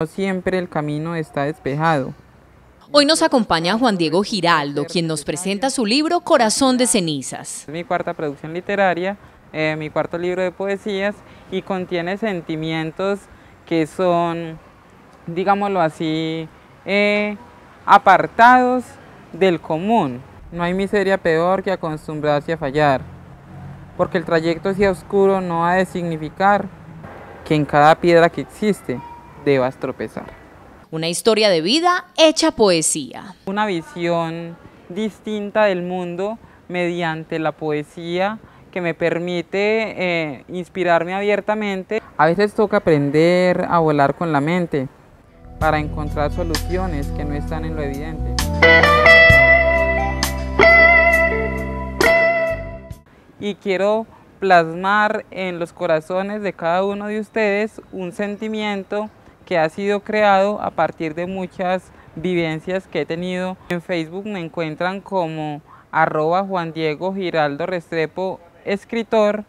No siempre el camino está despejado. Hoy nos acompaña Juan Diego Giraldo, quien nos presenta su libro Corazón de Cenizas. Es mi cuarta producción literaria, eh, mi cuarto libro de poesías y contiene sentimientos que son, digámoslo así, eh, apartados del común. No hay miseria peor que acostumbrarse a fallar, porque el trayecto hacia oscuro no ha de significar que en cada piedra que existe debas tropezar. Una historia de vida hecha poesía. Una visión distinta del mundo mediante la poesía que me permite eh, inspirarme abiertamente. A veces toca aprender a volar con la mente para encontrar soluciones que no están en lo evidente. Y quiero plasmar en los corazones de cada uno de ustedes un sentimiento que ha sido creado a partir de muchas vivencias que he tenido. En Facebook me encuentran como arroba Juan Diego Giraldo Restrepo, escritor.